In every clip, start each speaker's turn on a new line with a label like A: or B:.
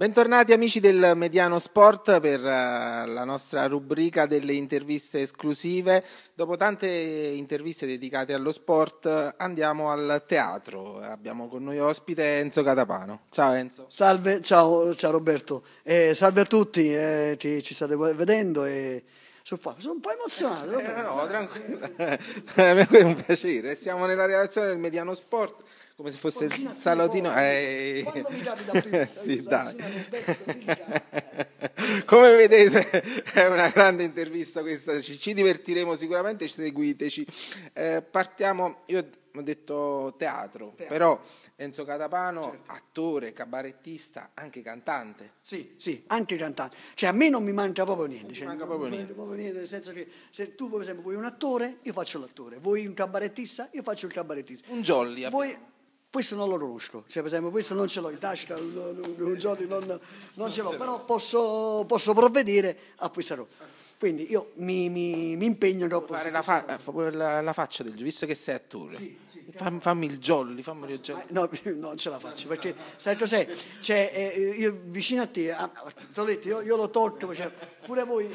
A: Bentornati amici del Mediano Sport per eh, la nostra rubrica delle interviste esclusive. Dopo tante interviste dedicate allo sport andiamo al teatro. Abbiamo con noi ospite Enzo Catapano.
B: Ciao Enzo. Salve, ciao, ciao Roberto. Eh, salve a tutti eh, che ci state vedendo. E... Sono
A: un po' emozionato. Eh, no, tranquillo. è un piacere. Siamo nella redazione del Mediano Sport come se fosse Pochino il salotino. Eh, eh. Quando mi capita prima, sì, dai. come vedete è una grande intervista questa, ci, ci divertiremo sicuramente, seguiteci. Eh, partiamo, io ho detto teatro, teatro. però Enzo Catapano, certo. attore,
B: cabarettista, anche cantante. Sì, sì, anche cantante. Cioè a me non mi manca proprio niente. Cioè, manca proprio niente. proprio niente. Nel senso che se tu per esempio vuoi un attore, io faccio l'attore. Vuoi un cabarettista, io faccio il cabarettista. Un jolly. Vuoi... Abbiamo questo non lo conosco, cioè per esempio questo non ce l'ho in tasca, un, giorno non, non, ce l'ho, però posso, posso provvedere a questa roba. Quindi io mi, mi, mi impegno dopo. Fare la, fa-
A: la, la, faccia del visto
B: che sei attore. Sì, sì, fammi, fammi il jolly, fammi il jolly. No, non ce la faccio perché, sai cos'è? Cioè, eh, io vicino a te, a, ah, a detto, io, io l'ho tolto, cioè, pure voi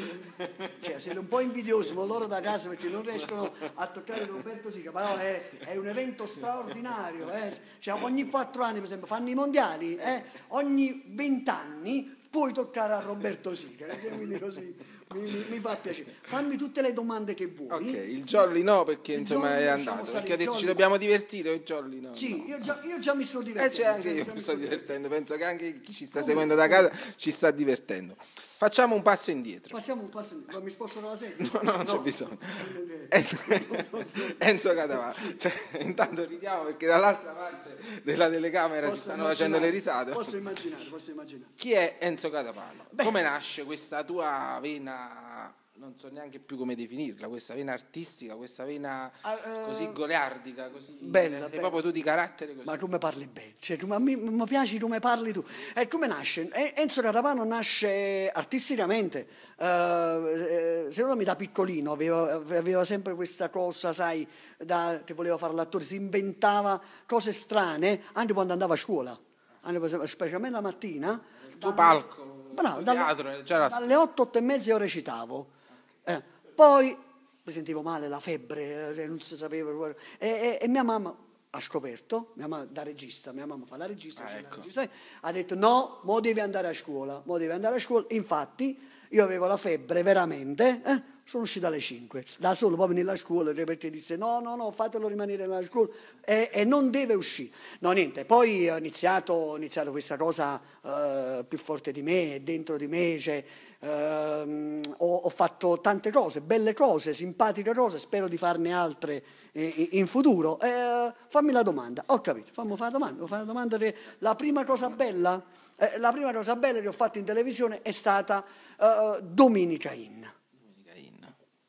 B: cioè, siete un po' invidiosi, ma loro da casa perché non riescono a toccare Roberto Sica, però è, è un evento straordinario. Eh. Cioè, ogni quattro anni, per esempio, fanno i mondiali, eh. ogni vent'anni puoi toccare a Roberto Sica. Eh, cioè, quindi così mi, mi, mi, fa piacere. Fammi tutte le domande che vuoi. Ok, il
A: jolly no perché il insomma jolly, è andato, diciamo, perché adesso ci dobbiamo divertire, il jolly no. Sì,
B: no. Io, già, io, già, mi sto eh, divertendo. Eh, cioè, anche io
A: mi sto divertendo, penso che anche chi ci sta Come seguendo da casa ci sta divertendo. Facciamo un passo indietro.
B: Passiamo un passo indietro. Mi sposto dalla sedia? No, no, non no. c'è bisogno. Eh, Enzo, eh,
A: eh, Enzo Catavà. Sì. Cioè, intanto ridiamo perché dall'altra parte della telecamera posso si stanno facendo le risate. Posso
B: immaginare, posso immaginare.
A: Chi è Enzo Catavano? Come nasce questa tua vena non so neanche più come definirla, questa vena artistica, questa vena
B: uh, così
A: goleardica, così eh, bella, bella. proprio tu di carattere così.
B: Ma tu mi parli bene, cioè, tu, mi, mi, piaci, come parli tu. E come nasce? Enzo Ratapano nasce artisticamente, uh, secondo me da piccolino aveva, aveva, sempre questa cosa, sai, da, che voleva fare l'attore, si inventava cose strane anche quando andava a scuola, specialmente la mattina. Il tuo palco. Bravo, dalle, teatro, dalle 8, 8 e mezza io recitavo eh, poi mi sentivo male, la febbre, eh, non si sapeva. E, eh, e, eh, e, mia mamma ha scoperto, mia mamma da regista, mia mamma fa la regista, ah, ecco. la regista ha detto no, mo devi andare a scuola, mo devi andare a scuola. Infatti io avevo la febbre veramente, eh, sono uscito alle 5, da solo poi nella scuola perché disse no, no, no, fatelo rimanere nella scuola e, e non deve uscire. No, niente, poi ho iniziato, ho iniziato questa cosa eh, più forte di me, dentro di me, cioè, ehm, ho, ho, fatto tante cose, belle cose, simpatiche cose, spero di farne altre eh, in futuro. Eh, fammi la domanda, ho capito, fammi fare la domanda, fare la domanda che la prima cosa bella, eh, la prima cosa bella che ho fatto in televisione è stata Dominica eh, Inn.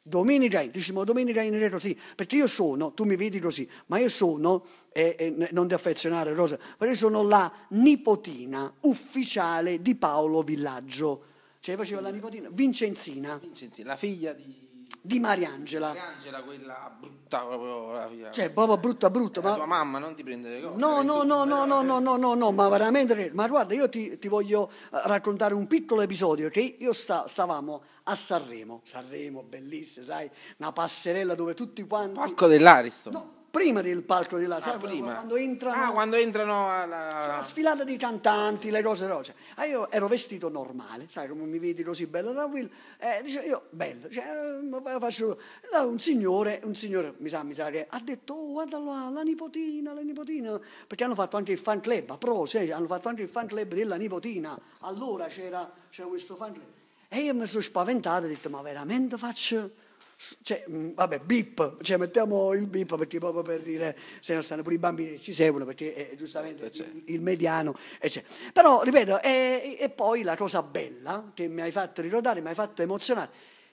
B: Domenica in, diciamo domenica in è così, perché io sono, tu mi vedi così, ma io sono, eh, eh, non di affezionare Rosa, ma io sono la nipotina ufficiale di Paolo Villaggio, Ce cioè, faceva la nipotina Vincenzina, Vincenzina, la figlia di... di Mariangela.
A: Mariangela, quella brutta proprio, la figlia. Cioè,
B: proprio brutta brutta. Ma... tua mamma non ti prende le cose. No, no, no, no, no, no, no, no, no, ma veramente... Ma guarda, io ti, ti voglio eh, raccontare un piccolo episodio che io sta, stavamo a Sanremo. Sanremo, bellissimo, sai, una passerella dove tutti quanti... Parco dell'Ariston. No, prima del palco di là, ah, prima. quando entrano, ah, quando entrano alla... la sfilata di cantanti, le cose roce. Ah, io ero vestito normale, sai come mi vedi così bello tranquillo, eh, dice io bello, cioè, eh, faccio... Là, un signore, un signore mi sa, mi sa che ha detto oh, guarda là, la nipotina, la nipotina, perché hanno fatto anche il fan club, a pro, sì, hanno fatto anche il fan club della nipotina, allora c'era, c'era questo fan club. E io mi sono spaventato, ho detto ma veramente faccio cioè, mm, vabbè, bip, cioè mettiamo il bip perché proprio per dire se non stanno pure i bambini ci seguono perché è eh, giustamente il, il, mediano eccetera. Eh, però ripeto eh, e, e poi la cosa bella che mi hai fatto ricordare mi hai fatto emozionare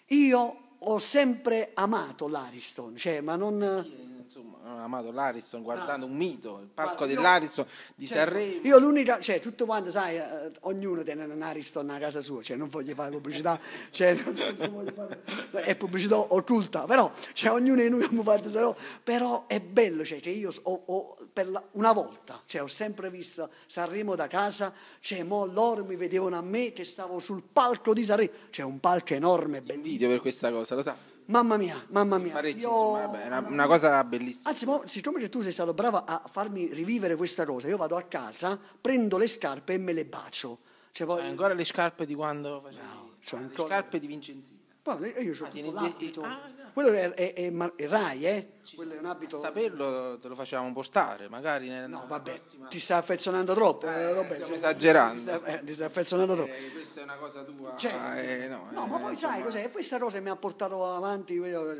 B: io ho sempre amato l'Ariston cioè ma non insomma, non ho amato l'Ariston, guardando no. Ah. un mito, il palco Guarda, dell'Ariston di certo, Sanremo. Io l'unica, cioè tutto quanto, sai, eh, ognuno tiene un Ariston a casa sua, cioè non voglio fare pubblicità, cioè, non, fare, è pubblicità occulta, però cioè, ognuno di noi abbiamo fatto Sanremo, però è bello, cioè, che io ho, ho per la, una volta, cioè, ho sempre visto Sanremo da casa, cioè, mo loro mi vedevano a me che stavo sul palco di Sanremo, cioè un palco enorme, bellissimo. Video per questa cosa, lo sai? Mamma mia, mamma mia. Parecchi, io... insomma, è una, una, cosa bellissima. Anzi, ma, siccome che tu sei stato bravo a farmi rivivere questa cosa, io vado a casa, prendo le scarpe e me le bacio. Cioè, poi... C'è ancora le scarpe di quando facevi? No, cioè, le scarpe di Vincenzina. Poi, io ho ah, l'abito. Ah, quello è, è, è, è Rai, eh? quello è un abito...
A: A saperlo te lo facevamo postare, magari... No, vabbè, prossima...
B: ti sta affezionando troppo, eh, eh, Roberto. Stiamo esagerando. Ti sta, eh, ti sta affezionando troppo. Eh, questa
A: è una cosa tua... Cioè,
B: no, no ma poi insomma... sai cos'è? Questa cosa mi ha portato avanti,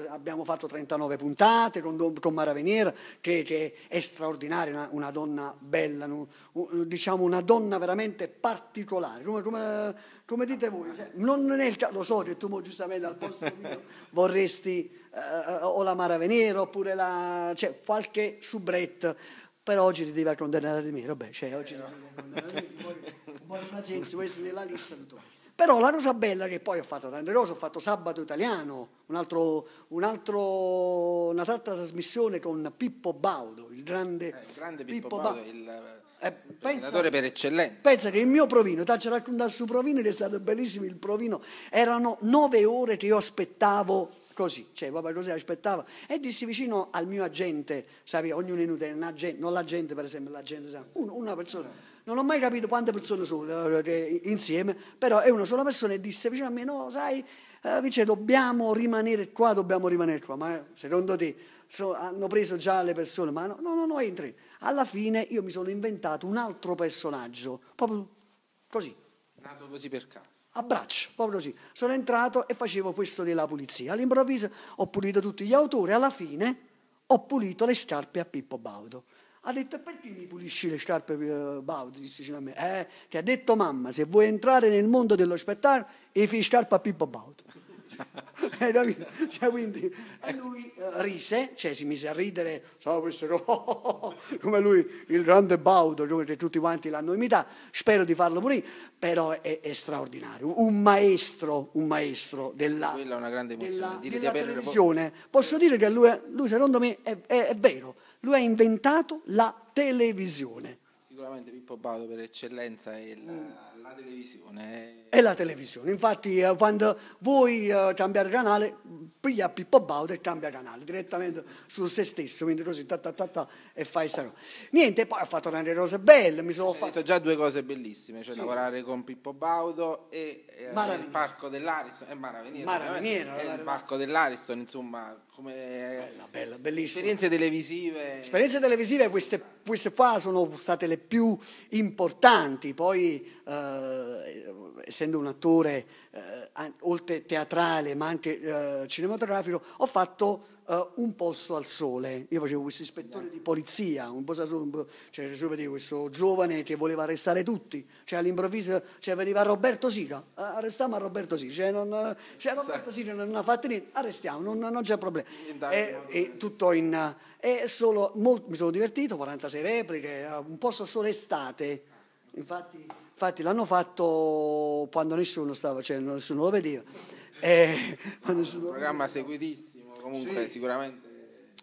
B: abbiamo fatto 39 puntate con, con Mara Veniera, che, che, è straordinaria, una, una donna bella... Non, diciamo, una donna veramente particolare, come, come, come dite voi, cioè, non nel caso, lo so che tu giustamente al posto mio vorresti eh, o la Mara Venera oppure la, cioè, qualche soubrette, però oggi ti devi condannare di me, vabbè, cioè, oggi ti devi condannare di me, poi pazienza, questo nella lista di tuoi. Però la cosa bella che poi ho fatto tante cose, ho fatto Sabato Italiano, un altro, un altro, un'altra trasmissione con Pippo Baudo, il grande, eh, il grande Pippo, Pippo Baudo, Baudo il eh, pensa, senatore
A: per eccellenza.
B: Pensa che il mio provino, ti raccontato su provino che è stato bellissimo il provino, erano nove ore che io aspettavo così, cioè proprio così aspettavo e dissi vicino al mio agente, sai, ognuno è inutile, agente, non l'agente per esempio, l'agente, una, una persona non ho mai capito quante persone sono eh, insieme, però è una sola persona e disse vicino a me, no, sai, dice, eh, dobbiamo rimanere qua, dobbiamo rimanere qua, ma eh, secondo te so, hanno preso già le persone, ma no, no, no, no entri alla fine io mi sono inventato un altro personaggio, proprio così.
A: Nato così per caso.
B: A braccio, proprio così. Sono entrato e facevo questo della pulizia. All'improvviso ho pulito tutti gli autori, alla fine ho pulito le scarpe a Pippo Baudo. Ha detto, e perché mi pulisci le scarpe uh, Baudo? Disse a me, eh, ti ha detto mamma, se vuoi entrare nel mondo dello spettacolo, e fai scarpa a Pippo Baudo. Eh, cioè, quindi, e eh, lui eh, rise, cioè si mise a ridere, come lui, il grande Baudo, che tutti quanti l'hanno imitato, spero di farlo pure io, però è, è straordinario, un maestro, un maestro della, emozione, della, dire, della televisione. Posso dire che lui, lui secondo me è, è, è vero, lui ha inventato la televisione.
A: Sicuramente Pippo Baudo per eccellenza è il... Mm la televisione.
B: È la televisione, infatti eh, quando vuoi eh, cambiare canale, piglia Pippo Baudo e cambia canale direttamente su se stesso, quindi così ta, ta, ta, ta e fai sta roba. Niente, poi ho fatto tante cose belle, mi sono fatto...
A: già due cose bellissime, cioè sì. lavorare con Pippo Baudo e eh, il parco dell'Ariston, eh, Maraveniera, il parco dell'Ariston, insomma come bella, bella, bellissima. Esperienze televisive. Esperienze
B: televisive, queste, queste, qua sono state le più importanti. Poi, eh, essendo un attore, eh, oltre teatrale ma anche eh, cinematografico, ho fatto uh, un polso al sole. Io facevo questo ispettore di polizia, un polso al sole, cioè Gesù vedeva questo giovane che voleva arrestare tutti, cioè all'improvviso cioè, veniva Roberto Sira, ah, arrestiamo a Roberto Sira, cioè, non, cioè Roberto Sira non ha fatto niente, arrestiamo, non, non c'è problema. E, e tutto in... E solo, molto, mi sono divertito, 46 repliche, eh, un polso al sole estate, infatti, infatti l'hanno fatto quando nessuno stava, cioè nessuno lo vedeva. Eh, Un programma
A: seguitissimo comunque sì. sicuramente.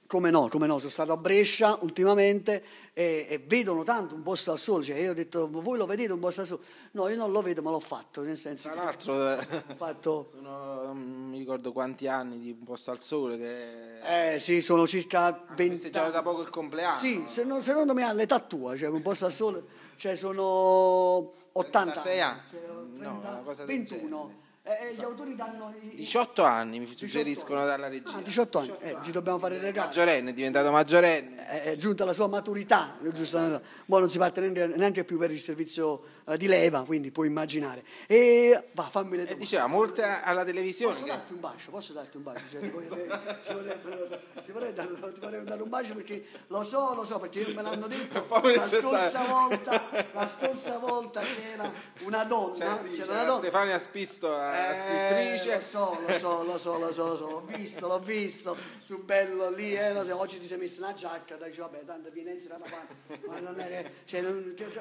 B: Come no, come no, sono stato a Brescia ultimamente e, e vedono tanto un posto al sole, cioè io ho detto voi lo vedete un posto al sole? No, io non lo vedo ma l'ho fatto, nel senso... Tra l'altro eh, ho fatto... sono, non mi ricordo quanti anni di un posto al sole che... Eh sì, sono circa 20 ah, anni... da
A: poco il compleanno. Sì,
B: se no, secondo me all'età tua, cioè un posto al sole, cioè sono 80 anni, anni. Cioè, 30, no, 21. Eh, eh, gli autori danno... I, 18 anni mi suggeriscono dalla regia. Ah, 18 anni, 18 eh, ci dobbiamo fare dei Maggiorenne, è diventato maggiorenne. Eh, eh, è, giunta la sua maturità, giusto? Boh, non si parte neanche, neanche più per il servizio eh, di leva, quindi puoi immaginare. E va, fammi le domande. diceva, molte alla televisione. Posso che... darti un bacio? Posso darti un bacio? Cioè, ti, vorrei, ti, vorrei, ti, vorrei dare, un bacio perché lo so, lo so, perché me l'hanno detto la scorsa, volta, la scorsa volta, c'era una donna. Cioè, sì, c'era, c'era una donna. Stefania Spisto, la eh, scrittrice. Lo so, lo so, lo so, lo so, lo so, l'ho visto, l'ho visto, Più bello lì, eh, no, oggi ti sei messo una giacca, dai, vabbè, tanto viene in serata, ma non è, cioè,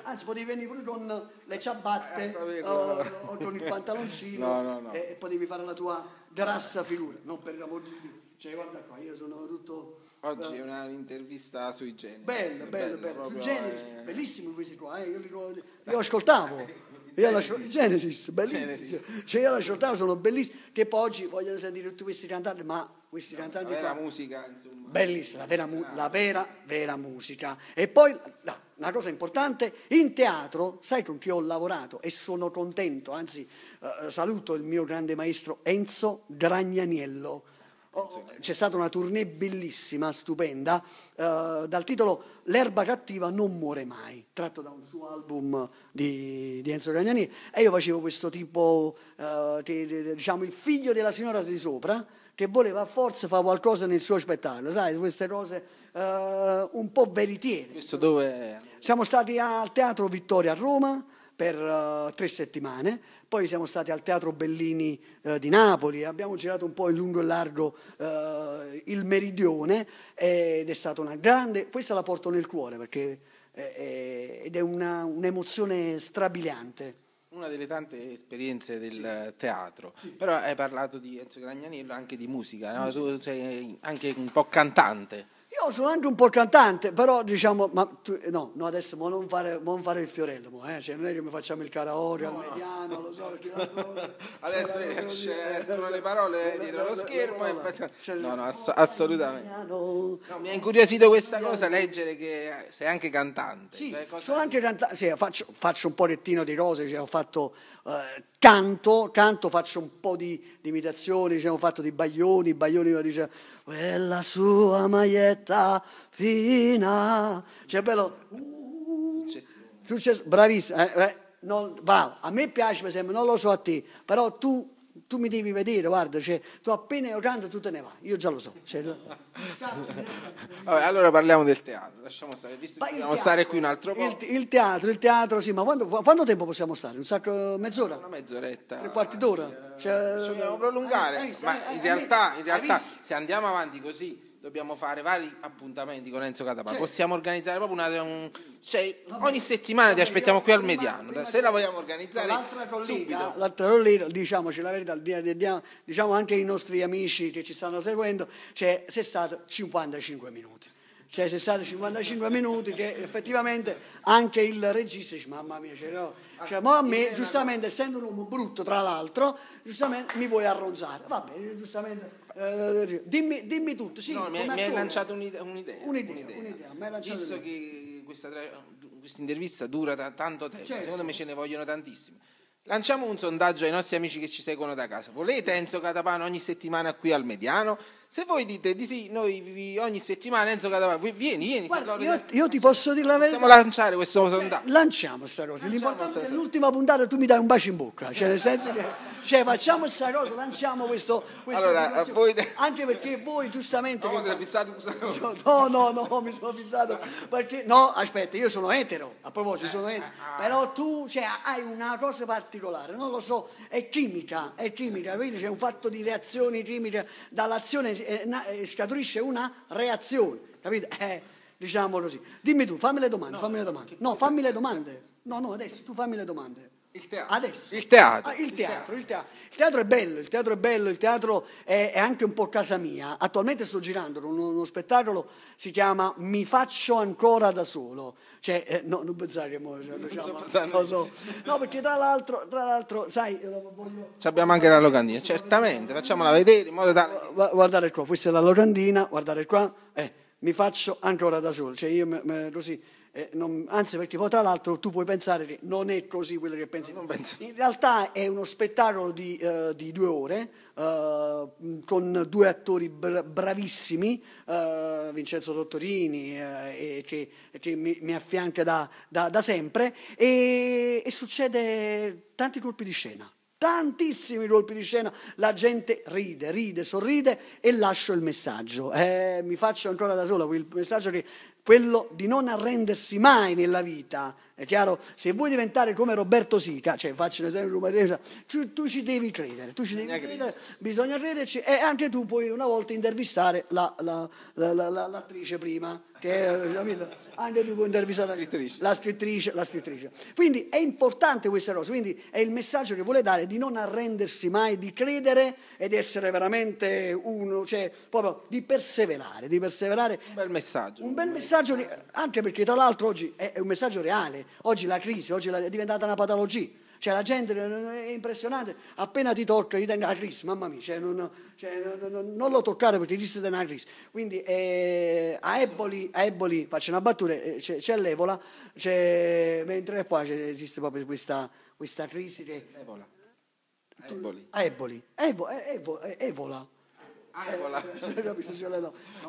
B: anzi potevi venire pure con le ciabatte eh, o, o, con il pantaloncino no, no, no. E, e, potevi fare la tua grassa figura. Non per l'amor di Dio. Cioè, guarda qua, io sono tutto... Oggi è eh, un'intervista sui generi. Bello, bello, bello. Sui generi, eh... bellissimi questi qua, eh. io li, li ascoltavo. Io la, Genesis, bellissimo. Genesis. Cioè io l'ascoltavo, sono bellissimi. Che poi oggi vogliono sentire tutti questi cantanti, ma questi no, cantanti... La vera qua,
A: musica, insomma.
B: Bellissima, la vera, la vera, vera musica. E poi... No, una cosa importante, in teatro, sai con chi ho lavorato e sono contento, anzi eh, eh saluto il mio grande maestro Enzo Gragnaniello. Oh, c'è stata una tournée bellissima, stupenda, eh, dal titolo L'erba cattiva non muore mai, tratto da un suo album di, di Enzo Gragnani. E io facevo questo tipo, eh, che, diciamo, il figlio della signora di sopra, che voleva forse fare qualcosa nel suo spettacolo, sai, queste cose uh, un po' veritieri. Questo dove? Siamo stati al Teatro Vittoria a Roma per uh, tre settimane, poi siamo stati al Teatro Bellini uh, di Napoli, abbiamo girato un po' in lungo e largo il meridione ed è stata una grande, questa la porto nel cuore perché è, ed è una, un'emozione strabiliante
A: una delle tante esperienze del sì. teatro, sì. però hai parlato di Enzo Gragnaniello anche di musica, no? musica. tu sei anche un po' cantante.
B: Io sono anche un po' cantante, però diciamo, ma tu, eh, no, no, adesso mo non, fare, mo non fare il fiorello, mo, eh? cioè, non è che mi facciamo il karaoke no, al mediano, no. lo so.
A: adesso cioè, escono le parole dietro lo schermo e facciamo... No, no,
B: ass- assolutamente.
A: No, mi ha incuriosito questa cosa, leggere che sei anche cantante. Sì,
B: cioè, sono anche cantante, sì, faccio, faccio, un pochettino di cose, cioè, ho fatto eh, canto, canto, faccio un po' di, di imitazioni, diciamo, fatto di Baglioni, Baglioni dice quella sua maglietta fina, cioè bello, uh, successo, successo bravissimo, eh, eh, non, bravo, a me piace per esempio, non lo so a te, però tu tu mi devi vedere, guarda, cioè, tu appena orando tu te ne vai, io già lo so. Cioè, Vabbè, allora parliamo del
A: teatro, lasciamo stare, visto che dobbiamo stare qui un altro po'. Il,
B: il, teatro, il teatro, sì, ma quando, quanto tempo possiamo stare? Un sacco, mezz'ora? Una
A: mezz'oretta. Tre
B: quarti d'ora? Eh, cioè, ci dobbiamo
A: prolungare, hai, eh, hai, eh, ma hai, eh, in realtà, in realtà se andiamo avanti così dobbiamo fare vari appuntamenti con Enzo Catapà. Sì. Possiamo organizzare proprio una. Un, cioè, ogni settimana ti aspettiamo qui al mediano. Prima, se la vogliamo organizzare. L'altra
B: collina, l'altra collina, diciamoci la verità, diciamo anche ai nostri amici che ci stanno seguendo, cioè, sei stato 55 minuti cioè se state 55 minuti che effettivamente anche il regista dice mamma mia cioè, no. cioè, ma a me ah, giustamente essendo un uomo brutto tra l'altro giustamente mi vuoi arronzare Va bene, giustamente eh, dimmi, dimmi, tutto, sì, no, mi, hai lanciato un'idea. Un'idea, un'idea, un'idea. un'idea. Visto un'idea.
A: che questa, questa, intervista dura t- tanto tempo, certo. secondo me ce ne vogliono tantissime. Lanciamo un sondaggio ai nostri amici che ci seguono da casa. Volete Enzo Catapano ogni settimana qui al Mediano? Se voi dite di sì, noi ogni settimana Enzo Catapano, vieni, vieni. Guarda, io,
B: io, ti posso dire la verità. Possiamo lanciare questo cioè, sondaggio. Lanciamo questa cosa. Lanciamo L'importante è che nell'ultima puntata tu mi dai un bacio in bocca. Cioè nel senso che... Cioè facciamo questa cosa, lanciamo questo... Allora, voi... Anche perché voi giustamente... No, che... fissato questa cosa. No, no, no, mi sono fissato perché... No, aspetta, io sono etero, a proposito, eh, sono eh, etero. Ah. Però tu cioè, hai una cosa particolare, non lo so, è chimica, è chimica, vedi c'è un fatto di reazioni chimiche, dall'azione eh, scaturisce una reazione, capito? Eh, diciamo così. Dimmi tu, fammi le domande, no, fammi le domande. No, fammi le domande. No, no, adesso tu fammi le domande. Il teatro. Adesso. Il teatro. Ah, il, teatro, il, teatro. Il, teatro. il teatro, è bello, il teatro è bello, il teatro è, è anche un po' casa mia. Attualmente sto girando uno, uno spettacolo, si chiama Mi faccio ancora da solo. Cioè, eh, no, non pensare che mo, cioè, diciamo, so. No, perché tra l'altro, tra l'altro sai... Voglio... abbiamo anche la locandina, certamente, facciamola vedere in modo da... Guardate qua, questa è la locandina, guardate qua, eh, mi faccio ancora da solo. Cioè io me, me, così eh, non, anzi perché poi tra l'altro tu puoi pensare che non è così quello che pensi. No, In realtà è uno spettacolo di, eh, di due ore eh, con due attori bra- bravissimi, eh, Vincenzo Dottorini eh, che, che, mi, mi affianca da, da, da sempre e, e succede tanti colpi di scena tantissimi colpi di scena, la gente ride, ride, sorride e lascio il messaggio. Eh, mi faccio ancora da solo il messaggio che quello di non arrendersi mai nella vita, è chiaro? Se vuoi diventare come Roberto Sica, cioè faccio un esempio, tu, tu ci devi credere, tu ci devi credere, credere, bisogna crederci e anche tu puoi una volta intervistare la, la, la, l'attrice prima, che è, anche tu puoi intervistare scrittrice. la scrittrice, la scrittrice. Quindi è importante questa cosa, quindi è il messaggio che vuole dare di non arrendersi mai, di credere ed essere veramente uno, cioè proprio di perseverare, di perseverare. Un bel messaggio. Un bel messaggio, di, anche perché tra l'altro oggi è, è un messaggio reale Oggi la crisi, oggi è diventata una patologia. Cioè la gente eh, eh, è impressionante, appena ti tocca gli tengo la crisi, mamma mia, cioè, non, cioè, non, non, lo toccare perché rischi di una crisi. Quindi eh, a, Eboli, a, Eboli, faccio una battuta, eh, c'è, c'è l'Ebola, c'è, mentre qua esiste proprio questa, questa crisi. Che... L'Ebola. A Eboli. A Eboli. Evo, evo, evola. Angola. Ah,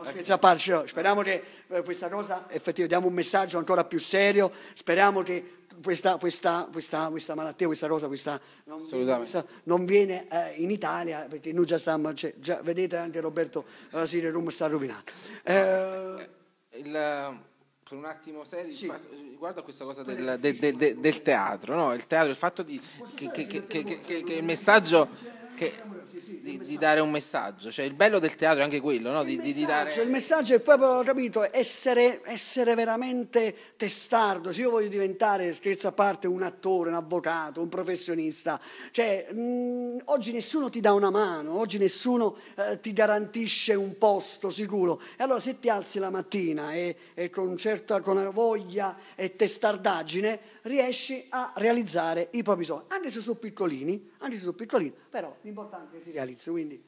B: ecco eh, eh no, speriamo che eh, questa cosa effettivamente diamo un messaggio ancora più serio, speriamo che questa, questa, questa, questa, malattia, questa cosa, questa non, questa, non viene eh, in Italia perché noi già stiamo, cioè, già, vedete anche Roberto eh, Sirio Rum sta rovinato. Eh, eh,
A: il, per un attimo serio, sì. riguardo a questa cosa del, del, del, del teatro, no? il teatro, il fatto di, che, che, che, che il messaggio anche sì, sì, di, di, dare un messaggio. Cioè, il bello del teatro è anche quello, no? il, di, messaggio, di dare... il
B: messaggio è proprio, capito, essere, essere, veramente testardo. Se io voglio diventare, scherzo a parte, un attore, un avvocato, un professionista, cioè, mh, mm, oggi nessuno ti dà una mano, oggi nessuno eh, ti garantisce un posto sicuro. E allora se ti alzi la mattina e, e con, certa, con voglia e testardaggine riesci a realizzare i propri sogni, anche se sono piccolini, anche se sono piccolini, però l'importante è che si realizzi. Quindi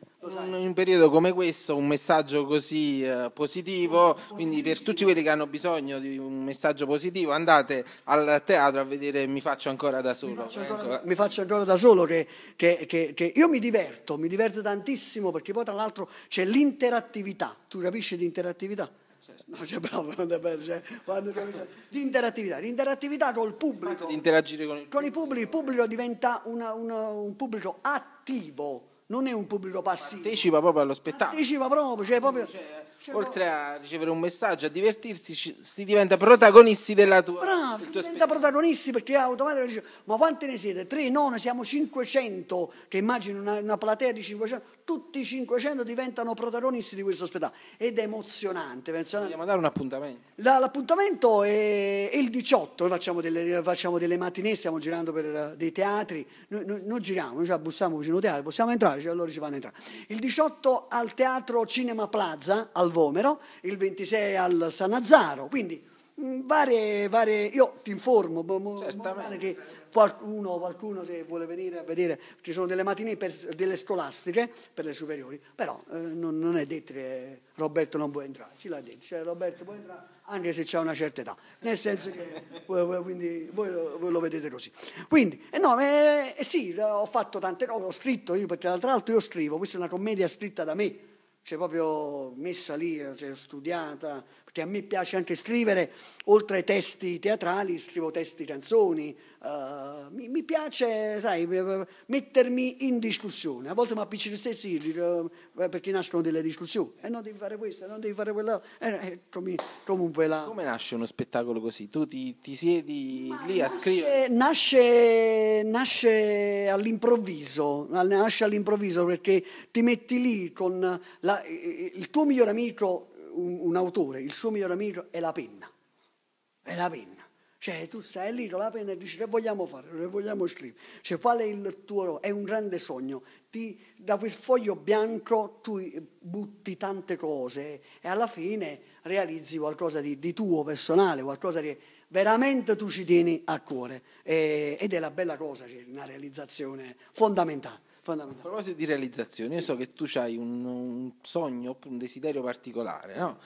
A: in un periodo come questo, un messaggio così eh, positivo, quindi per tutti quelli che hanno bisogno di un messaggio positivo, andate al teatro a vedere Mi faccio ancora
B: da solo. Mi faccio ecco. ancora, ecco. mi faccio ancora da solo, che, che, che, che, io mi diverto, mi diverto tantissimo perché poi tra l'altro c'è l'interattività, tu capisci di interattività? Certo. No, c'è cioè, bravo, non è bello, cioè, di interattività, l'interattività col pubblico. Di
A: interagire con il
B: con pubblico. pubblico. Il pubblico diventa una, una, un pubblico attivo, non è un pubblico passivo.
A: Partecipa proprio allo spettacolo.
B: Partecipa proprio, cioè proprio... Cioè, oltre
A: a ricevere un messaggio, a divertirsi, ci, si diventa protagonisti della tua Bravo, si diventa specie.
B: protagonisti perché automaticamente dice, ma quante ne siete? Tre, no, ne siamo 500, che immagino una, una platea di 500, tutti i 500 diventano protagonisti di questo ospedale. ed è emozionante. Pensiamo. Vogliamo dare un appuntamento? La, l'appuntamento è, il 18, facciamo delle, facciamo delle matinee, stiamo girando per eh, dei teatri, noi, noi, noi giriamo, noi ci abbussiamo vicino al teatro, possiamo entrare, cioè, allora ci fanno entrare. Il 18 al Teatro Cinema Plaza, al Vomero, il 26 al Sanazzaro, quindi mm, varie, varie, io ti informo, boh, che qualcuno, qualcuno, se vuole venire a vedere, ci sono delle matinee per, delle scolastiche per le superiori, però eh, non, non, è detto che Roberto non può entrare, ci l'ha detto, cioè Roberto può entrare anche se c'è una certa età, nel senso che quindi, voi, lo, voi, lo, vedete così. Quindi, eh no, eh, eh, sì, ho fatto tante cose, ho scritto, io, perché tra l'altro io scrivo, questa è una commedia scritta da me, cioè proprio messa lì, eh, cioè studiata, perché a me piace anche scrivere, oltre ai testi teatrali scrivo testi canzoni, eh, mi, mi, piace, sai, eh, mettermi in discussione. A volte mi appiccico stessi eh, perché nascono delle discussioni. E non devi fare questo, non devi fare quello. eccomi, comunque la... Come
A: nasce uno spettacolo così? Tu ti, ti siedi Ma lì a scrivere?
B: Nasce, nasce, all'improvviso, nasce all'improvviso perché ti metti lì con la, il tuo miglior amico, un, un autore, il suo miglior amico è la penna. È la penna cioè tu stai lì con la penna e dici che vogliamo fare, che vogliamo scrivere. Cioè qual è il tuo... È un grande sogno. Ti, da quel foglio bianco tu eh, butti tante cose e alla fine realizzi qualcosa di, di tuo personale, qualcosa che veramente tu ci tieni a cuore. E, ed è la bella cosa, cioè una realizzazione fondamentale. A
A: proposito di realizzazione, sì. io so che tu hai un, un, sogno, un desiderio particolare, no?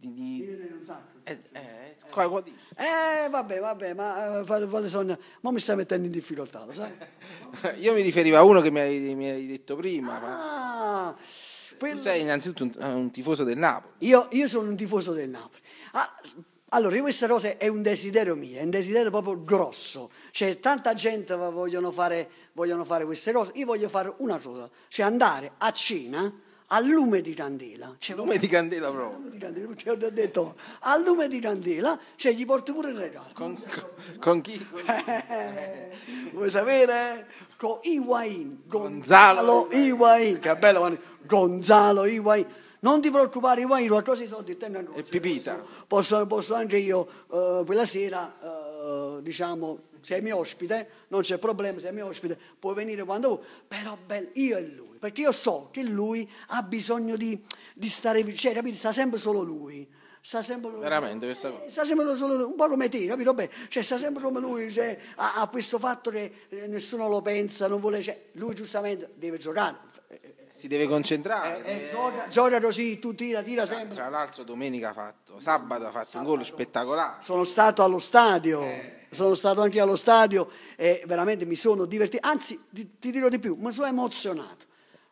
B: di, di... Viene un sacco. Eh, eh, eh. eh, vabbè, vabbè, ma quale eh, sono? Ma mi stai mettendo in difficoltà, lo sai?
A: Io mi riferivo a uno che mi hai, mi hai detto prima. Ah,
B: ma... quello... sei innanzitutto un, eh, un, tifoso del Napoli. Io, io, sono un tifoso del Napoli. Ah, allora, questa cosa è un desiderio mio, è un desiderio proprio grosso. Cioè, tanta gente vogliono fare, vogliono fare queste cose. Io voglio fare una cosa, cioè andare a cena al lume di candela. Cioè, lume di candela proprio. Lume di candela, cioè, ho detto, al lume di candela, cioè gli porti pure il regalo. Con, con, con chi? vuoi sapere? Con Iwain. Gonzalo, Iwain. Che bello Gonzalo Iwain. Non ti preoccupare, Iwain, qualcosa di soldi te ne E pipita. Posso, posso anche io uh, quella sera, uh, diciamo, sei mio ospite, non c'è problema, sei mio ospite, puoi venire quando vuoi, però bello, io e lui perché io so che lui ha bisogno di, di stare vicino, cioè, capito? Sta sempre solo lui. Sta sempre lui,
A: Veramente questa eh, cosa. Sta
B: sempre solo un po' come te, capito bene? Cioè, sta sempre come lui, cioè, ha, ha, questo fatto che eh, nessuno lo pensa, non vuole, cioè, lui giustamente deve giocare. Si deve concentrare. Eh, eh, gioca, così, tu tira, tira tra, sempre. Tra l'altro domenica ha fatto, sabato ha fatto sabato. un gol spettacolare. Sono stato allo stadio. Eh sono stato anche allo stadio e veramente mi sono divertito, anzi ti, ti dirò di più, mi sono emozionato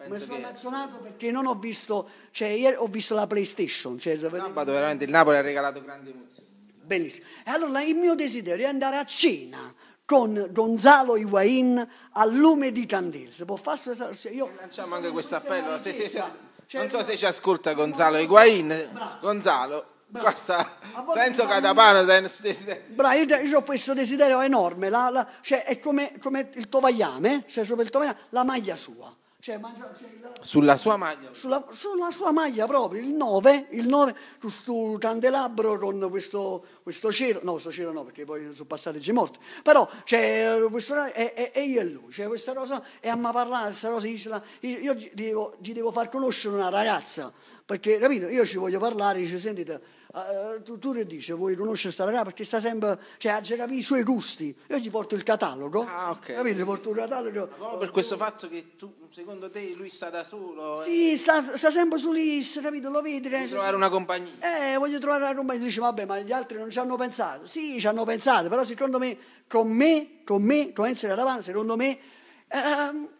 B: mi sono che... perché non ho visto, cioè ieri ho visto la PlayStation. Cioè, Sabato veramente il Napoli ha regalato grandi emozioni. Benissimo. E allora il mio desiderio è andare a cena con Gonzalo Higuain al lume di Candel. Se può fare Io lanciamo
A: anche questo appello. Se, se, se, cioè, non so se ci ascolta Gonzalo Higuain. Bravo. Gonzalo. senza catapana bravo
B: io, io ho questo desiderio enorme la, la, cioè è come, come, il tovagliame cioè sopra il tovagliame la maglia sua cioè, mangia, cioè,
A: la... sulla sua
B: maglia? Sulla, sulla, sua maglia proprio, il 9, il 9 questo candelabro con questo, questo cielo, no questo cero no perché poi sono passati già morti, però c'è cioè, questo, e, e, e, io e lui, cioè questa cosa, e a me parlare, questa cosa, io, io gli, devo, gli devo far conoscere una ragazza, perché capito, io ci voglio parlare, dice sentite, uh, tu, tu che dici, vuoi conoscere questa ragazza perché sta sempre, cioè ha i suoi gusti, io gli porto il catalogo, ah, okay. capito? Porto il catalogo.
A: Ma per questo fatto che tu, secondo te lui sta da solo? Sì, eh.
B: sta, sta, sempre su list, capito? Lo vedi? Voglio eh, trovare una compagnia. Eh, voglio trovare una compagnia, Dice, vabbè ma gli altri non ci hanno pensato, sì ci hanno pensato, però secondo me, con me, con me, con Enzo davanti, secondo me... Ehm,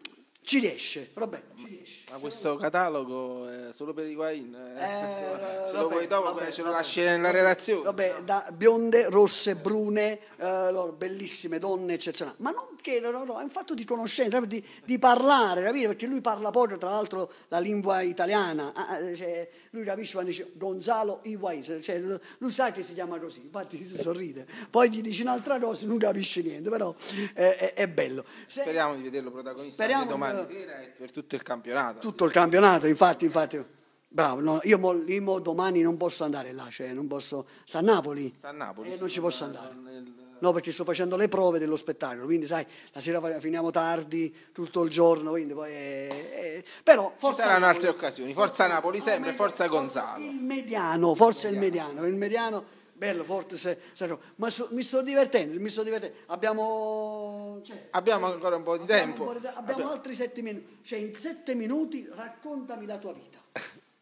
B: ci riesce, vabbè, ci riesce.
A: Ma questo catalogo è eh, solo per i guain, eh, eh, se lo vuoi dopo vabbè, ce lo lasci nella redazione.
B: Vabbè, no? da bionde, rosse, brune, eh, bellissime donne eccezionali. Ma non che no, no, è un fatto di conoscenza, di, di parlare, capito? Perché lui parla poco tra l'altro, la lingua italiana. Ah, ah cioè, lui capisce quando dice Gonzalo Iguain, cioè, lui sa che si chiama così, infatti si sorride. Poi gli dice un'altra cosa, non capisce niente, però è, è bello. Se, speriamo
A: di vederlo protagonista domani sera e per tutto il campionato
B: tutto il campionato, infatti, infatti. Bravo, no, io mo, mo domani non posso andare là, cioè non posso... Sta a Napoli? Sta a Napoli. eh, non ci posso andare. Eh, nel... No, perché sto facendo le prove dello spettacolo, quindi sai, la sera finiamo tardi, tutto il giorno, quindi poi... Eh, eh. Però forse. Ci saranno Napoli. altre
A: occasioni, forza Napoli sempre, forza Gonzalo.
B: Il mediano, forza il mediano. Il mediano bello, forte, se, se, ma so, mi sto divertendo, mi sto divertendo. Abbiamo, cioè, abbiamo ancora un po' di abbiamo tempo. Po di, abbiamo, abbiamo, altri sette minuti, cioè in sette minuti raccontami la tua vita.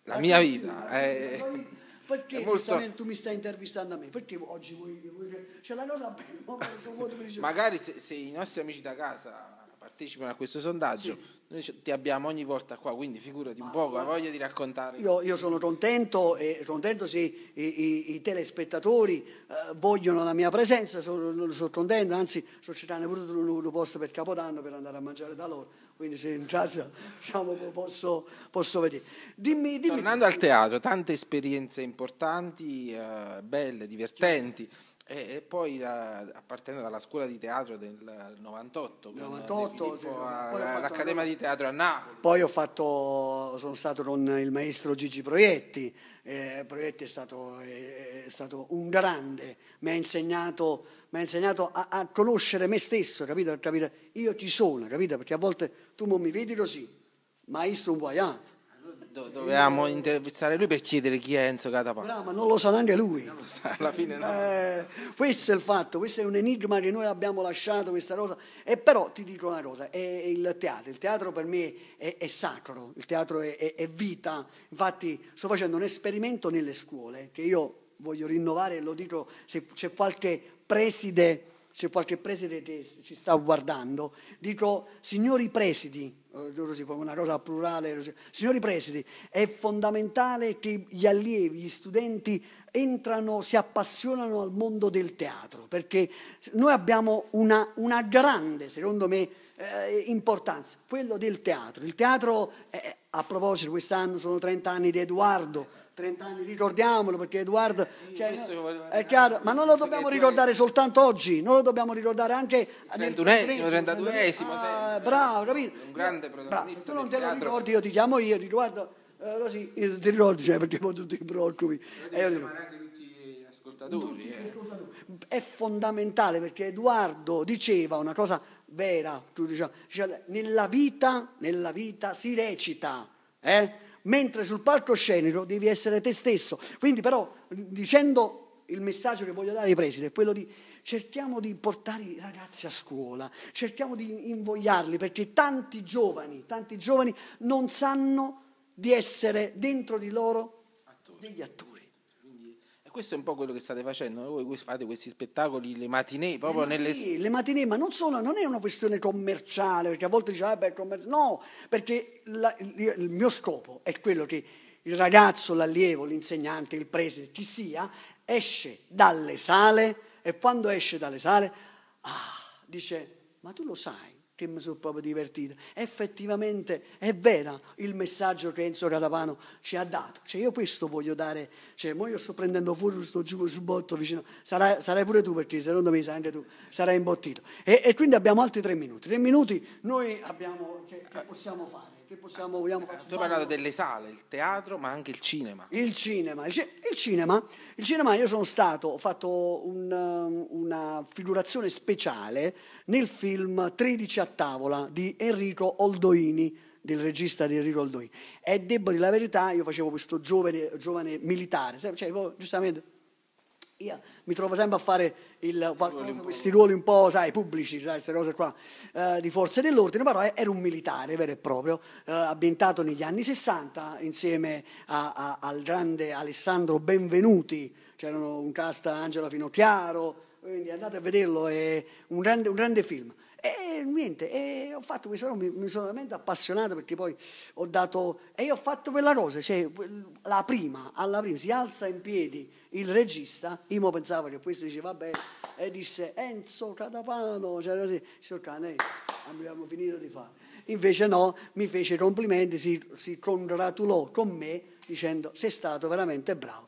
A: La, la mia vita. Eh. vita. Eh. Poi,
B: perché molto... tu mi stai intervistando a me? Perché oggi vuoi... vuoi... Cioè la cosa bella... Magari
A: se, se i nostri amici da casa partecipano a questo sondaggio. Sì. Noi ti abbiamo ogni volta qua, quindi figurati un po', la voglia di raccontare.
B: Io, io sono contento, e contento se i, i, i telespettatori eh, vogliono la mia presenza, sono, sono contento, anzi sono cercando pure un, posto per Capodanno per andare a mangiare da loro, quindi se in casa diciamo, posso,
A: posso, vedere. Dimmi, dimmi, Tornando al teatro, tante esperienze importanti, eh, belle, divertenti. Certo e, poi appartenendo alla scuola di teatro del 98, 98 sì, all'Accademia di Teatro a Napoli.
B: Poi ho fatto, sono stato con il maestro Gigi Proietti, eh, Proietti è stato, è stato, un grande, mi ha insegnato, mi ha insegnato a, a, conoscere me stesso, capito? capito? Io ci sono, capito? Perché a volte tu non mi vedi così, maestro un guaiato Do-
A: dovevamo intervistare lui per chiedere chi è Enzo Catapano. No,
B: ma non lo sa neanche lui. Sa, alla fine no. Eh, questo è il fatto, questo è un enigma che noi abbiamo lasciato, questa cosa. E però ti dico una cosa, è, il teatro. Il teatro per me è, è sacro, il teatro è, è, è vita. Infatti sto facendo un esperimento nelle scuole che io voglio rinnovare, lo dico se c'è qualche preside, c'è qualche preside che ci sta guardando, dico signori presidi, così, eh, una cosa plurale. Signori presidi, è fondamentale che gli allievi, gli studenti entrano, si appassionano al mondo del teatro, perché noi abbiamo una, una grande, secondo me, eh, importanza, quello del teatro. Il teatro, eh, a proposito, quest'anno sono 30 anni di Edoardo, 30 anni, ricordiamolo perché Edoardo, cioè, è chiaro, ma non lo dobbiamo ricordare soltanto oggi, non lo dobbiamo ricordare anche nel 31esimo, 32esimo, ah, bravo, capito? Un grande protagonista. se tu non te lo ricordi io ti chiamo io, ti eh, così, io ti ricordi cioè, perché poi tu ti preoccupi. E eh, io dico, tutti gli eh. ascoltatori. È fondamentale perché Edoardo diceva una cosa vera, tu diceva, cioè, nella vita, nella vita si recita, eh? mentre sul palcoscenico devi essere te stesso. Quindi però dicendo il messaggio che voglio dare ai presidi è quello di cerchiamo di portare i ragazzi a scuola, cerchiamo di invogliarli perché tanti giovani, tanti giovani non sanno di essere dentro di loro degli attori
A: questo è un po' quello che state facendo. Voi fate questi spettacoli, le matinee, eh, proprio le nelle. Sì,
B: le matinee, ma non, sono, non, è una questione commerciale, perché a volte dice, ah, beh, commer-". no, perché la, il mio scopo è quello che il ragazzo, l'allievo, l'insegnante, il preside, chi sia, esce dalle sale e quando esce dalle sale, ah, dice, ma tu lo sai che mi sono proprio divertito. Effettivamente è vero il messaggio che Enzo Catapano ci ha dato. Cioè io questo voglio dare, cioè mo io sto prendendo fuori questo giubbotto sul botto vicino, sarai, sarai, pure tu perché secondo me anche tu sarai imbottito. E, e quindi abbiamo altri tre minuti. Tre minuti noi abbiamo, che, cioè, che possiamo fare che possiamo... Vogliamo, tu hai parlato delle sale, il teatro, ma anche il cinema. Il cinema, il, il cinema, il cinema io sono stato, ho fatto un, um, una figurazione speciale nel film 13 a tavola di Enrico Oldoini, del regista di Enrico Oldoini. E devo dire la verità, io facevo questo giovane, giovane militare, cioè, boh, giustamente io mi trovo sempre a fare il, qualcosa, questi ruoli un po', sai, pubblici, sai, queste cose qua, eh, di forze dell'ordine, però era un militare vero e proprio, eh, ambientato negli anni 60 insieme a, a, al grande Alessandro Benvenuti, c'erano un cast Angela Finocchiaro, quindi andate a vederlo, è un grande, un grande film. E niente, e ho fatto questa roba, mi, mi, sono veramente appassionato perché poi ho dato, e io ho fatto quella cosa, cioè la prima, alla prima, si alza in piedi il regista, Imo pensava che questo diceva bene, e disse Enzo eh, Catapano, cioè così, signor Cane, abbiamo finito di fare. Invece no, mi fece complimenti, si, si congratulò con me dicendo sei stato veramente bravo.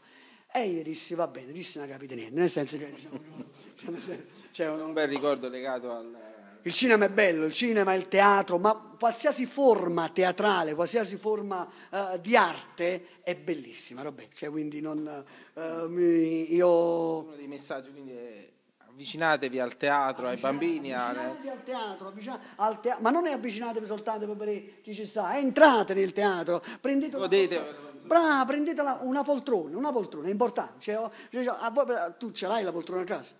B: E io dissi va bene, disse una capita niente, nel senso che... Diciamo, cioè, cioè, c'è un bel ricordo
A: legato al...
B: Il cinema è bello, il cinema è il teatro, ma qualsiasi forma teatrale, qualsiasi forma uh, di arte è bellissima, vabbè, cioè, quindi non... Uh, mi, io...
A: Uno dei messaggi quindi è avvicinatevi al teatro, avvicinatevi, ai bambini. Avvicinatevi
B: al teatro, avvicinatevi al teatro, ma non è avvicinatevi soltanto per chi ci sta, eh, entrate nel teatro, prendete una, Bra, prendete una poltrona, una poltrona, è importante. Cioè, oh, cioè, cioè, a voi, tu ce l'hai la poltrona a casa?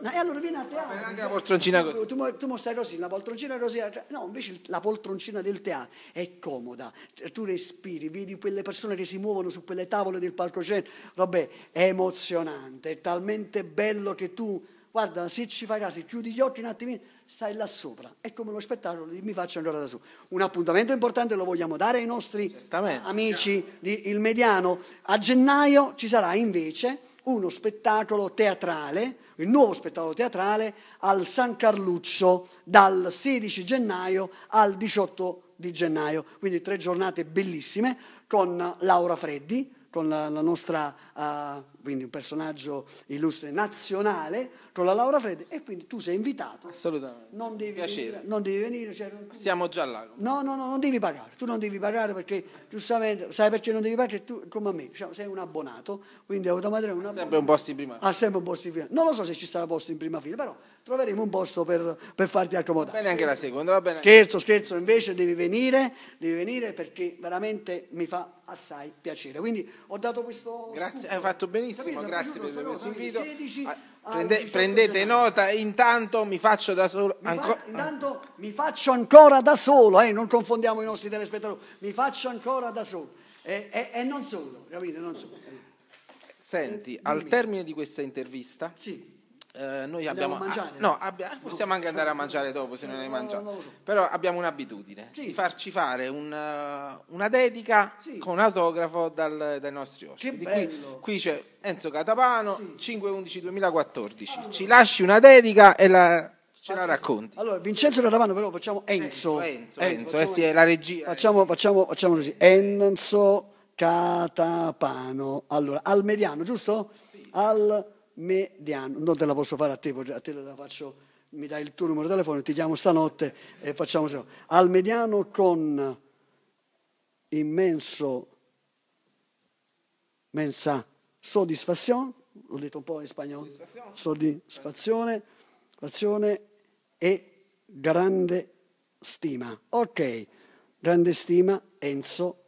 B: No, e allora viene a teatro. Anche la poltroncina così. Tu, tu mostri così, la poltroncina così. Eh, no, invece la poltroncina del teatro è comoda. Cioè, tu respiri, vedi quelle persone che si muovono su quelle tavole del palcoscenico. Vabbè, è emozionante, è talmente bello che tu, guarda, se ci fai caso, chiudi gli occhi un attimino, stai là sopra. È come uno spettacolo di Mi faccio ancora da su. Un appuntamento importante lo vogliamo dare ai nostri Certamente. amici di Il Mediano. A gennaio ci sarà invece uno spettacolo teatrale il nuovo spettacolo teatrale al San Carluccio dal 16 gennaio al 18 di gennaio, quindi tre giornate bellissime con Laura Freddi, con la, la nostra, uh, quindi un personaggio illustre nazionale, con la Laura Freddi, e quindi tu sei invitato. Assolutamente. Non devi Piacere. venire. Non devi venire cioè,
A: Siamo già là.
B: No, no, no, non devi pagare. Tu non devi pagare perché, giustamente, sai perché non devi pagare? Tu, come a me, diciamo, sei un abbonato, quindi automaticamente... Ha sempre un
A: posto in prima fila.
B: Ha sempre un posto in prima fila. Non lo so se ci sarà posto in prima fila, però troveremo un posto per, per farti accomodare. Bene, anche la
A: seconda, va bene. Scherzo,
B: scherzo, invece devi venire, devi venire perché veramente mi fa assai piacere. Quindi ho dato questo... Grazie, scoop. hai fatto benissimo, Capito? grazie per questo invito. Ah, prende, prendete
A: nota, intanto mi faccio da solo. Mi fa, ah. intanto
B: mi faccio ancora da solo, eh, non confondiamo i nostri telespettatori, mi faccio ancora da solo. E, eh, e, eh, e non solo, capite? Non solo.
A: Senti, eh, al termine di questa intervista, sì. Eh, noi abbiamo, mangiare, no, abbia, possiamo anche andare a mangiare dopo se non hai mangiato, non so. però abbiamo un'abitudine sì. di farci fare un, eh, una dedica sì. con autografo dal, dai nostri ospiti. Qui, qui, c'è Enzo Catapano, sì. 5-11-2014, allora. ci lasci una dedica e la, ce la racconti. Allora, Vincenzo
B: Catapano però facciamo Enzo. Enzo, Enzo, Enzo, Enzo eh, è la regia. Eh. Facciamo, facciamo, facciamo così, Enzo Catapano, allora, al mediano, giusto? Al mediano mediano. Non te la posso fare a te, a te la faccio, mi dai il tuo numero di telefono, ti chiamo stanotte e facciamo Al mediano con immenso mensa soddisfazione, l'ho detto un po' in spagnolo, soddisfazione, soddisfazione e grande stima. Ok, grande stima Enzo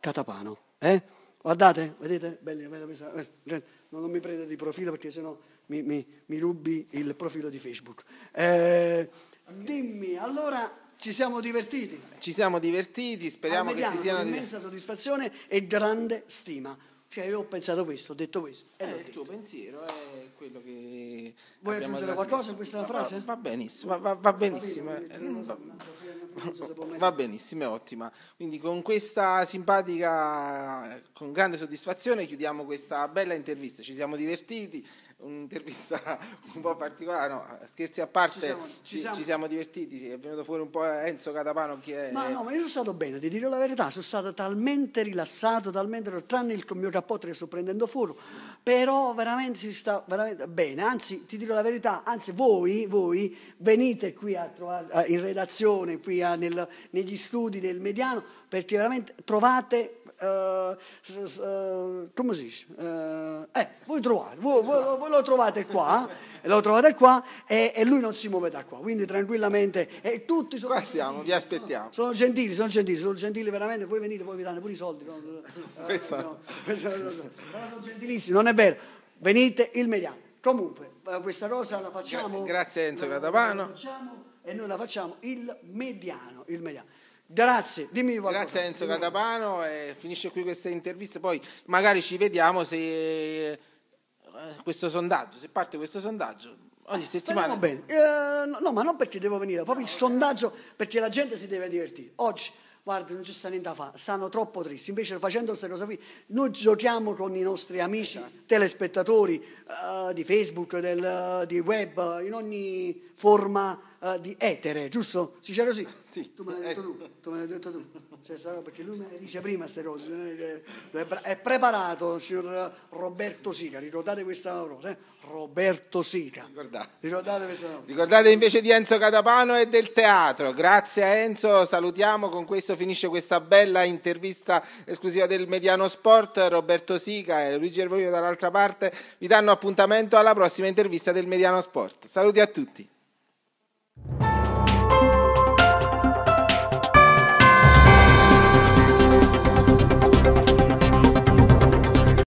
B: Catapano. Eh? Guardate, vedete? Belli, belli, belli, belli non mi prenda di profilo perché sennò mi, mi, mi rubi il profilo di Facebook. Eh, dimmi, allora ci siamo divertiti. Ci siamo divertiti, speriamo che si siano... Immensa soddisfazione e grande stima. Cioè io ho pensato questo, ho detto questo.
A: Eh, il tuo pensiero è quello che... Vuoi aggiungere qualcosa a questa frase? Va,
B: benissimo, va, va benissimo. va bene, eh, non so.
A: Va benissimo, è ottima. Quindi con questa simpatica, con grande soddisfazione chiudiamo questa bella intervista. Ci siamo divertiti, un'intervista un po' particolare, no, scherzi a parte, ci siamo, ci, siamo. ci siamo, divertiti, è venuto fuori un po' Enzo Catapano che è... Ma no, ma io
B: sono stato bene, ti dirò la verità, sono stato talmente rilassato, talmente, tranne il mio cappotto che sto prendendo fuori, però veramente si sta veramente bene, anzi ti dirò la verità, anzi voi, voi venite qui a trovare, in redazione, qui a, nel, negli studi del Mediano, perché veramente trovate eh, s, eh, come si dice? Eh, eh, voi trovate, voi, voi, voi lo trovate qua, lo trovate qua e, e, lui non si muove da qua, quindi tranquillamente, e tutti sono... Qua stiamo, vi aspettiamo. Sono, sono, gentili, sono gentili, sono gentili veramente, voi venite, voi vi danno pure i soldi. No, Questa... no, sono, sono gentilissimi, non è vero, venite il mediano. Comunque, questa cosa la facciamo... Grazie Enzo Catapano. E noi la facciamo il mediano, il mediano. Grazie, dimmi qualcosa. Grazie Enzo Catapano,
A: eh, finisce qui questa intervista, poi magari ci vediamo se eh, questo sondaggio, se parte questo sondaggio. Ogni settimana. bene.
B: Eh, no, no, ma non perché devo venire, proprio no, il okay. sondaggio perché la gente si deve divertire. Oggi guarda, non ci sta niente da fare, stanno troppo tristi. Invece facendo questa cosa qui, noi giochiamo con i nostri amici, esatto. telespettatori, eh, di Facebook, del, uh, di web, in ogni forma eh, di etere, giusto? Sincero sì? sì. Tu me l'hai detto eh. tu, tu me l'hai detto tu. Cioè, perché lui me le dice prima queste cose. È preparato il signor Roberto Sica, ricordate questa cosa, eh?
A: Roberto Sica.
B: Ricordate. Ricordate, questa cosa. Ricordate
A: invece di Enzo Catapano e del teatro. Grazie a Enzo, salutiamo, con questo finisce questa bella intervista esclusiva del Mediano Sport. Roberto Sica e Luigi Ervolino dall'altra parte vi danno appuntamento appuntamento alla prossima intervista del Mediano Sport. Saluti a tutti.